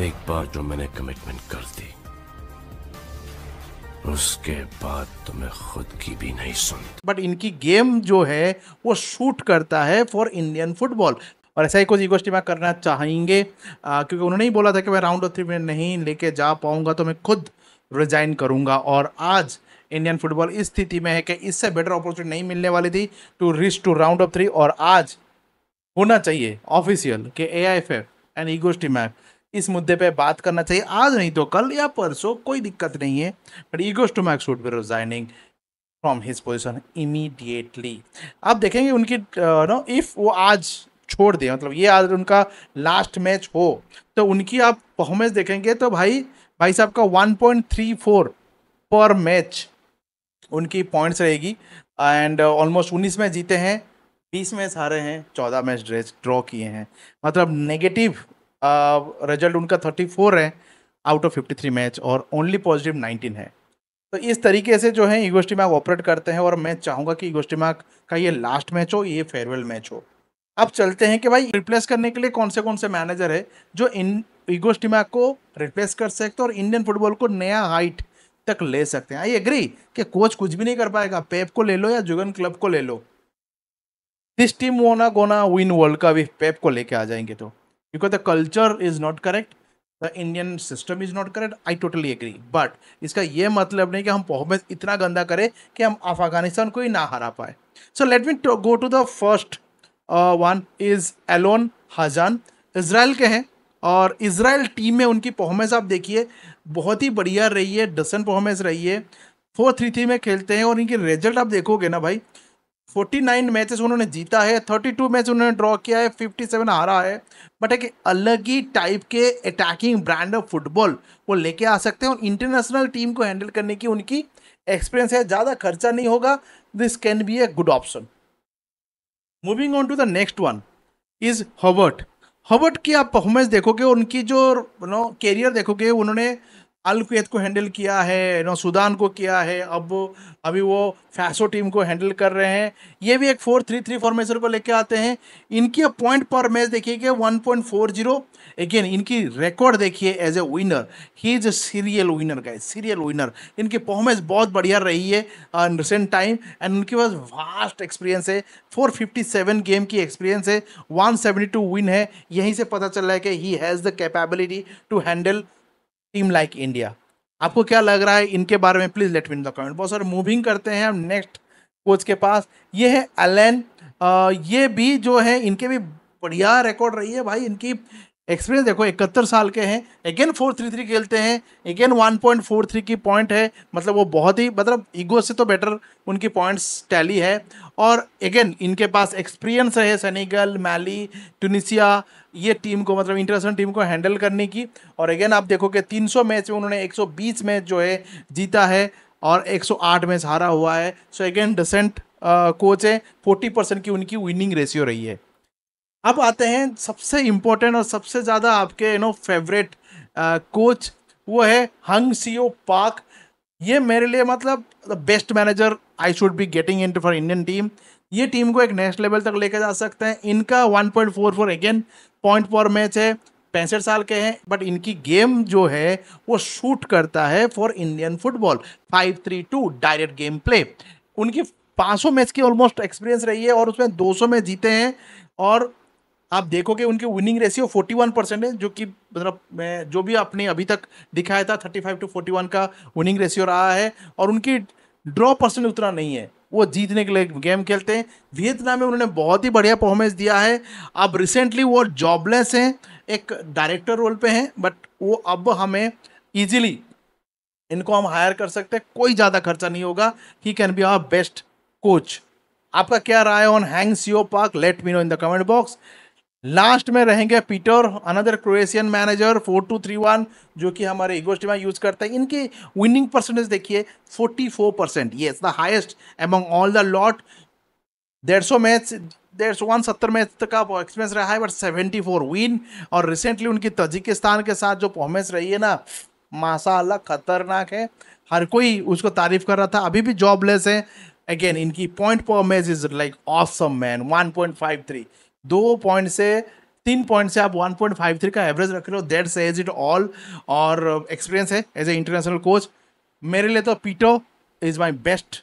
एक बार जो मैंने कमिटमेंट कर दी उसके बाद तो मैं खुद की भी नहीं सुनता बट इनकी गेम जो है वो शूट करता है फॉर इंडियन फुटबॉल और ऐसा ही कुछ इगो स्टिमा करना चाहेंगे आ, क्योंकि उन्होंने ही बोला था कि मैं राउंड ऑफ थ्री में नहीं लेके जा पाऊंगा तो मैं खुद रिजाइन करूंगा और आज इंडियन फुटबॉल इस स्थिति में है कि इससे बेटर अपॉर्चुनिटी नहीं मिलने वाली थी to reach to round of three और आज होना चाहिए ऑफिशियल के A I F F and Igor Stimac इस मुद्दे पे बात करना चाहिए आज नहीं तो कल या परसों कोई दिक्कत नहीं है but he to to would should resigning from his position immediately आप देखेंगे उनकी नो इफ़ वो आज छोड़ दें मतलब ये आज उनका लास्ट मैच हो तो उनकी आप परफॉर्मेंस देखेंगे तो भाई भाई साहब का 1.34 पर मैच उनकी पॉइंट्स रहेगी एंड ऑलमोस्ट उन्नीस मैच जीते हैं बीस मैच हारे हैं चौदह मैच ड्रेस ड्रॉ किए हैं मतलब नेगेटिव रिजल्ट उनका 34 है आउट ऑफ 53 मैच और ओनली पॉजिटिव 19 है तो इस तरीके से जो है इगोस्टिमाग ऑपरेट करते हैं और मैं चाहूँगा कि इगोस्टिमाग का ये लास्ट मैच हो ये फेयरवेल मैच हो अब चलते हैं कि भाई रिप्लेस करने के लिए कौन से कौन से मैनेजर है जो इन इगोस्टिमाग को रिप्लेस कर सकते और इंडियन फुटबॉल को नया हाइट तक ले सकते हैं आई एग्री कि कोच कुछ भी नहीं कर पाएगा पेप को ले लो या जुगन क्लब को ले लो this team wanna gonna win World Cup if Pep को लेके आ जाएंगे तो because the culture is not correct the Indian system is not correct I totally agree but इसका ये मतलब नहीं कि हम परफॉर्मेंस इतना गंदा करें कि हम अफगानिस्तान को ही ना हरा पाए so let me go to the first one is Alon Hazan Israel के हैं और इसराइल टीम में उनकी परफॉर्मेंस आप देखिए बहुत ही बढ़िया रही है डसन परफॉर्मेंस रही है फोर थ्री थ्री में खेलते हैं और इनके रिजल्ट आप देखोगे ना भाई फोर्टी नाइन मैचेस उन्होंने जीता है थर्टी टू मैच उन्होंने ड्रॉ किया है फिफ्टी सेवन हारा है बट एक अलग ही टाइप के अटैकिंग ब्रांड ऑफ फुटबॉल वो लेके आ सकते हैं और इंटरनेशनल टीम को हैंडल करने की उनकी एक्सपीरियंस है ज़्यादा खर्चा नहीं होगा this can be a good option moving on to the next one is हॉवर्ट हॉबर्ट की आप परफॉर्मेंस देखोगे उनकी जो नो कैरियर देखोगे उन्होंने अलकुएत को हैंडल किया है नो सूदान को किया है अब अभी वो फैसो टीम को हैंडल कर रहे हैं ये भी एक फोर थ्री थ्री फॉर्मेशन को लेके आते हैं इनके पॉइंट पर मैच देखिए one point four zero again इनकी रिकॉर्ड देखिए as a winner he is a serial winner का सीरियल विनर इनकी परफॉर्मेंस बहुत बढ़िया रही है रिसेंट टाइम एंड उनके पास वास्ट एक्सपीरियंस है फोर फिफ्टी सेवन गेम की एक्सपीरियंस है वन सेवेंटी टू विन है यहीं से पता चल रहा है कि he has the capability to handle team like India आपको क्या लग रहा है इनके बारे में please let me in the comment बहुत सारे मूविंग करते हैं हम नेक्स्ट कोच के पास ये है एलेन ये भी जो है इनके भी बढ़िया रिकॉर्ड रही है भाई इनकी एक्सपीरियंस देखो इकहत्तर साल के हैं अगेन फोर थ्री थ्री खेलते हैं again one point four three की पॉइंट है मतलब वो बहुत ही मतलब ईगो से तो बेटर उनकी पॉइंट्स टैली है और अगेन इनके पास एक्सपीरियंस है सेनेगल मैली टूनिसिया ये टीम को मतलब इंटरनेशनल टीम को हैंडल करने की और अगेन आप देखो कि सौ मैच में उन्होंने एक सौ बीस मैच जो है जीता है और एक सौ आठ मैच हारा हुआ है सो अगेन डिसेंट कोच है फोर्टी परसेंट की उनकी विनिंग रेशियो रही है अब आते हैं सबसे इम्पोर्टेंट और सबसे ज़्यादा आपके यू नो फेवरेट कोच वो है हंग सीओ पाक ये मेरे लिए मतलब the best manager I should be getting in for Indian team ये टीम को एक नेक्स्ट लेवल तक लेके जा सकते हैं इनका 1.44 अगेन पॉइंट पर मैच है पैंसठ साल के हैं बट इनकी गेम जो है वो शूट करता है for Indian football five three two direct game play उनकी 500 मैच की ऑलमोस्ट एक्सपीरियंस रही है और उसमें 200 में जीते हैं और आप देखोगे उनकी विनिंग रेशियो 41 परसेंट है जो कि मतलब मैं जो भी आपने अभी तक दिखाया था 35 टू 41 का विनिंग रेशियो रहा है और उनकी ड्रॉ परसेंट उतना नहीं है वो जीतने के लिए गेम खेलते हैं वियतनाम में उन्होंने बहुत ही बढ़िया परफॉर्मेंस दिया है अब रिसेंटली वो जॉबलेस हैं एक डायरेक्टर रोल पे हैं बट वो अब हमें ईजिली इनको हम हायर कर सकते हैं कोई ज़्यादा खर्चा नहीं होगा he can be our best coach आपका क्या राय on Hang Seo Park let me know in the comment box last में रहेंगे Peter another Croatian manager four two three one जो कि हमारे में यूज करते हैं इनकी विनिंग परसेंटेज देखिए फोर्टी फोर परसेंट ये the highest among all the lot डेढ़ सौ मैच डेढ़ सौ वन सत्तर मैच तक का एक्सपीरियंस रहा है बट सेवेंटी फोर विन और रिसेंटली उनकी तजिकिस्तान के साथ जो परफॉर्मेंस रही है ना माशाला खतरनाक है हर कोई उसको तारीफ कर रहा था अभी भी जॉबलेस है अगेन इनकी पॉइंट पर match is like awesome man one point five three दो पॉइंट से तीन पॉइंट से आप 1.53 का एवरेज रख रहे हो दैट सेज इट ऑल और एक्सपीरियंस uh, है एज ए इंटरनेशनल कोच मेरे लिए तो Pito is my best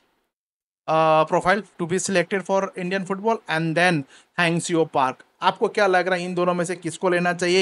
profile to be selected for Indian football and then thanks your Park आपको क्या लग रहा है इन दोनों में से किसको लेना चाहिए